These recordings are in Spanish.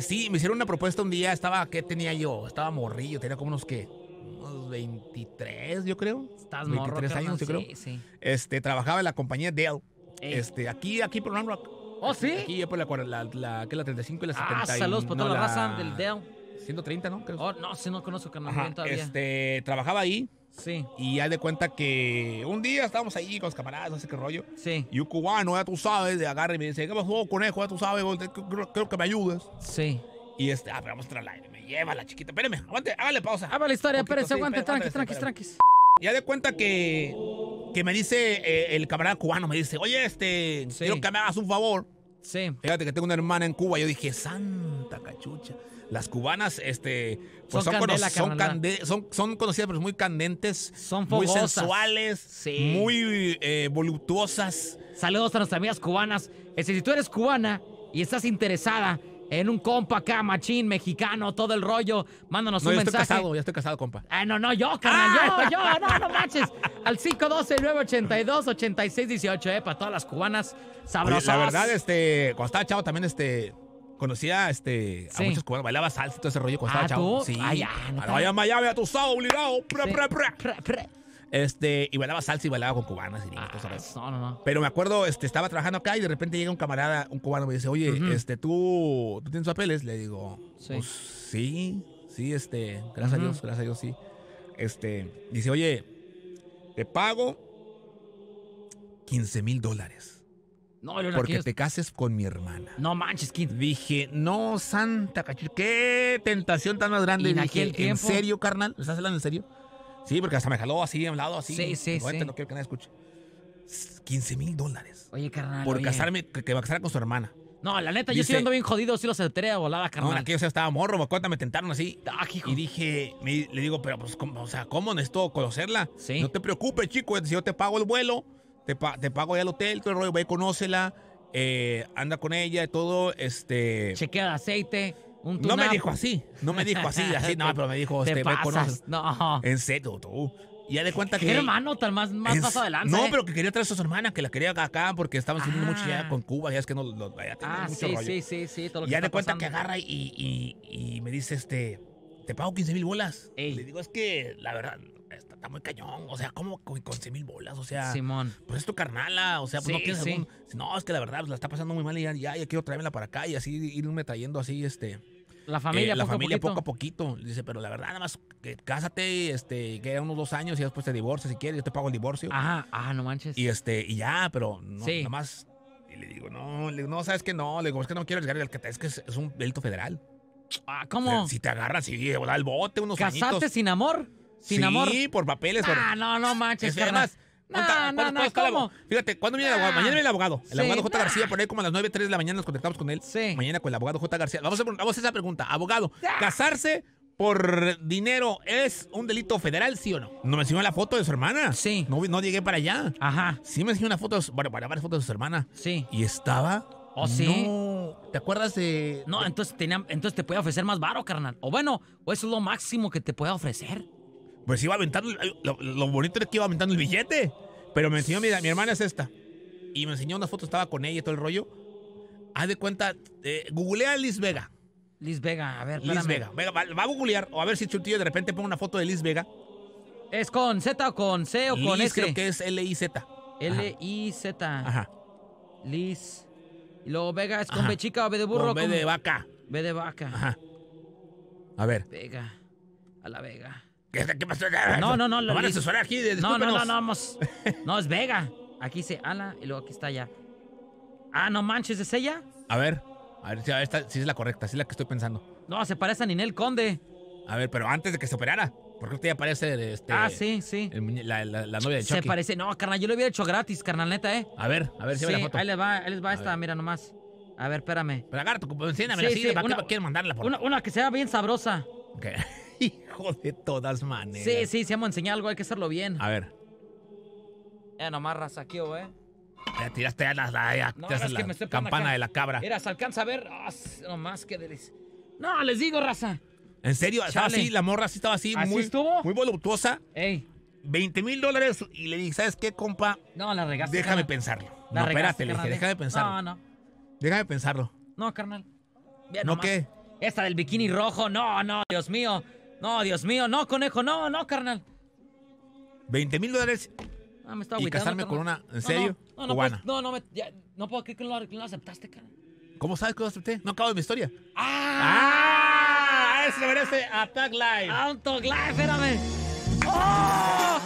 Sí, me hicieron una propuesta un día, estaba, ¿qué tenía yo? Estaba morrillo, tenía como unos ¿qué? unos 23, yo creo. Estás 23 años, yo creo. Sí, sí. Este, trabajaba en la compañía Dell. Este, aquí, aquí por Rock. Oh, sí. Aquí yo por la, la, la, la 35 y la 70. Ah, saludos por toda la, raza del Dell. 130, ¿no? Creo. Oh, no, si no conozco que no todavía. Este, trabajaba ahí Sí. Y ya de cuenta que un día estábamos ahí con los camaradas, no sé qué rollo. Sí. Y un cubano, ya tú sabes, de agarre y me dice, ¿qué pasó, conejo? Ya tú sabes, creo, que me ayudes. Sí. Y este, ah, pero vamos a entrar aire. Me lleva la chiquita. Espérame, aguante, hágale pausa. Hágale la historia, espérese, aguante, tranqui, tranqui, tranqui. Ya de cuenta que, que me dice eh, el camarada cubano, me dice, oye, este, quiero que me hagas un favor. Sí. Fíjate que tengo una hermana en Cuba. Yo dije, santa cachucha. Las cubanas, este, pues son, conocidas candela, son, conocidas, pero muy candentes. Son Muy sensuales. Muy eh, voluptuosas. Saludos a nuestras amigas cubanas. Es este, decir, si tú eres cubana y estás interesada en un compa acá, machín, mexicano, todo el rollo. Mándanos un mensaje. Estoy casado, ya estoy casado, compa. Ah, no, no, yo, carnal, yo, ah. yo, no, no manches. Al 512-982-8618, eh, para todas las cubanas sabrosas. Oye, la verdad, este, cuando estaba chavo también, este, conocía este, a muchos cubanos, bailaba salsa y todo ese rollo cuando ¿Ah, estaba chavo. ¿tú? Sí. Ay, no, a Miami, a tu sábado obligado. Pre, pre, pre. pre, pre. Este, y bailaba salsa y bailaba con cubanas y ah, No, no, Pero me acuerdo, este, estaba trabajando acá y de repente llega un camarada, un cubano, me dice, oye, este, ¿tú, ¿tú tienes papeles? Le digo, sí. Pues, sí, sí, este, gracias a Dios, gracias a Dios, sí. Este, dice, oye, te pago 15 mil dólares. No, porque te cases con mi hermana. No manches, Kid. Dije, no, santa qué tentación tan más grande. en aquel ¿En serio, carnal? estás hablando en serio? Sí, porque hasta me jaló así en un lado, así. Sí, sí, este sí. No quiero que nadie escuche. 15 mil dólares. Oye, carnal. Por casarme, que, va me casar con su hermana. No, la neta, yo estoy bien jodido, sí los enteré a volada, carnal. No, o sea, estaba morro, me me tentaron así. Ah, y dije, le digo, pero pues, o sea, ¿cómo necesito conocerla? Sí. No te preocupes, chico, si yo te pago el vuelo, te, pago ya el hotel, todo el rollo, ve, conócela, eh, anda con ella, todo, este... Chequea de aceite no me dijo así, no me dijo así, así, no, pero me dijo, este, pasas? me conoces. No. En serio, tú. Y ya de cuenta ¿Qué hermano, tal más, más paso adelante. No, eh. pero que quería traer a sus hermanas, que la quería acá porque estaban ah. subiendo mucho ya ah. con Cuba, ya es que no. Lo, ah, mucho sí, sí, sí, sí, todo lo que Ya de cuenta que agarra y, y, me dice, este, te pago 15 mil bolas. Y Le digo, es que la verdad. Está, muy cañón, o sea, ¿cómo con 15 mil bolas? O sea, Simón. pues es tu carnala, o sea, pues no quieres algún... No, es que la verdad, la está pasando muy mal y ya, ya, ya quiero traérmela para acá y así irme trayendo así, este la eh, familia, la poco, familia a poco a poquito. Dice, pero la verdad, nada más, que cásate, este, queda unos dos años y después te divorcias si quieres, yo te pago el divorcio. Ajá, ah, no manches. Y este, y ya, pero no, nada más. Y le digo, no, no, sabes que no, le digo, es que no quiero que es que es, un delito federal. Ah, ¿cómo? Si te agarras y das el bote unos ¿Casaste sin amor? ¿Sin amor? Sí, por papeles. Ah, no, no manches. Es, además, no, no, no, Fíjate, ¿cuándo viene el abogado? Ah. Mañana viene el abogado. El abogado J. García, por ahí como a las 9, 3 de la mañana nos contactamos con él. Sí. Mañana con el abogado J. García. Vamos a, vamos a esa pregunta. Abogado, ¿casarse por dinero es un delito federal, sí o no? No me enseñó la foto de su hermana. Sí. No, no llegué para allá. Ajá. Sí me enseñó una foto, bueno, varias fotos de su hermana. Sí. Y estaba... ¿Oh, sí? ¿Te acuerdas de...? No, entonces, tenía, entonces te puede ofrecer más varo, carnal. O bueno, o eso es lo máximo que te puede ofrecer. Pues iba aventando, lo, lo bonito es que iba aventando el billete. Pero me enseñó, mira, mi hermana es esta. Y me enseñó una foto, estaba con ella y todo el rollo. Haz de cuenta, eh, googlea a Liz Vega. Liz Vega, a ver, Liz Vega. Vega va, a googlear, o a ver si Chultillo de repente pone una foto de Liz Vega. ¿Es con Z o con C o con S? creo que es L-I-Z. L-I-Z. Ajá. Liz. Y luego Vega, ¿es con B chica o B de burro? Con B de vaca. B de vaca. Ajá. A ver. Vega. A la Vega. ¿Qué, qué pasó? No, no, no. Lo van a asesorar aquí. No, no, no, no, vamos. No, es Vega. Aquí dice Ala y luego aquí está ya. Ah, no manches, ¿es ella? A ver, a ver, si, es la correcta, si es la que estoy pensando. No, se parece a Ninel Conde. A ver, pero antes de que se operara. Porque usted ya parece este, Ah, sí, sí. la, novia de Chucky. Se parece. No, carnal, yo lo hubiera hecho gratis, carnal, neta, ¿eh? A ver, a ver, si sí, la foto. Ahí les va, ahí les va esta, mira nomás. A ver, espérame. Pero agarra tu enséñame, sí, sí, ¿para qué mandarla? Por... Una, una que sea bien sabrosa. Ok. Hijo de todas maneras. Sí, sí, si a enseñar algo, hay que hacerlo bien. A ver. Ya nomás rasaqueo, eh. Ya tiraste a la, ya, la campana de la cabra. Mira, se alcanza a ver. Ah, no más, que deles. No, les digo, raza. En serio, estaba así, la morra sí estaba así, muy, estuvo? muy voluptuosa. Ey. 20 mil dólares y le dije, ¿sabes qué, compa? No, la regaste. Déjame pensarlo. no, espérate, déjame pensarlo. No, no. Déjame pensarlo. No, carnal. ¿No qué? Esta del bikini rojo, no, no, Dios mío. No, Dios mío, no, conejo, no, no, carnal. 20 mil dólares Ah, me estaba y casarme con una, ¿en serio? No, no, no, pues, no, no, me, no puedo creer que no lo, aceptaste, carnal. ¿Cómo sabes que lo acepté? No acabo de mi historia. ¡Ah! ¡Ah! Ese merece a Tag Life, ¡A Tag Live, espérame! ¡Oh!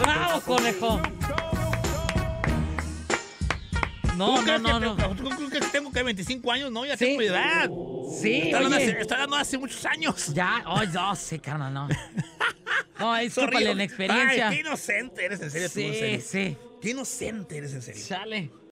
¡Bravo, conejo! no, no, no, que, no. ¿Tú que tengo que 25 años? No, ya tengo edad. Sí. Está hablando, hace, hace muchos años. Ya, oh, yo sé, carnal, no. No, es culpa la inexperiencia. Ay, qué inocente eres, en serio. Sí, tú, sí. Qué inocente eres, en serio. Sale.